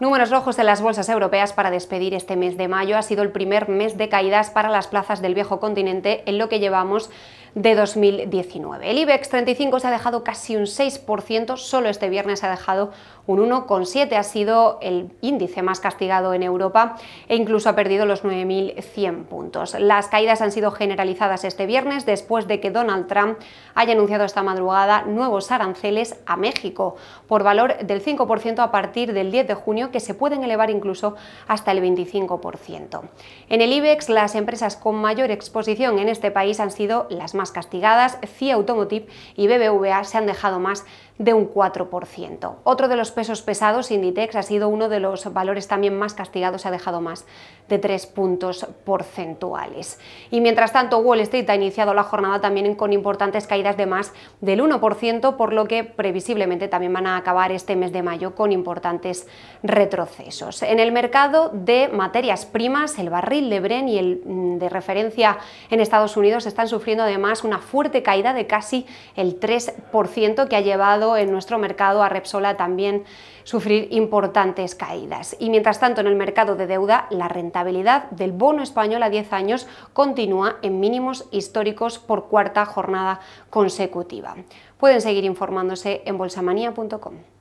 Números rojos en las bolsas europeas para despedir este mes de mayo. Ha sido el primer mes de caídas para las plazas del viejo continente en lo que llevamos de 2019. El IBEX 35 se ha dejado casi un 6%, solo este viernes ha dejado un 1,7%, ha sido el índice más castigado en Europa e incluso ha perdido los 9.100 puntos. Las caídas han sido generalizadas este viernes después de que Donald Trump haya anunciado esta madrugada nuevos aranceles a México por valor del 5% a partir del 10 de junio que se pueden elevar incluso hasta el 25%. En el IBEX las empresas con mayor exposición en este país han sido las más castigadas, CIA Automotive y BBVA se han dejado más de un 4%. Otro de los pesos pesados, Inditex, ha sido uno de los valores también más castigados, ha dejado más de 3 puntos porcentuales. Y mientras tanto, Wall Street ha iniciado la jornada también con importantes caídas de más del 1%, por lo que previsiblemente también van a acabar este mes de mayo con importantes retrocesos. En el mercado de materias primas, el barril de Bren y el mm, de referencia en Estados Unidos están sufriendo además una fuerte caída de casi el 3% que ha llevado en nuestro mercado a Repsola también sufrir importantes caídas. Y mientras tanto, en el mercado de deuda, la rentabilidad del bono español a 10 años continúa en mínimos históricos por cuarta jornada consecutiva. Pueden seguir informándose en bolsamanía.com.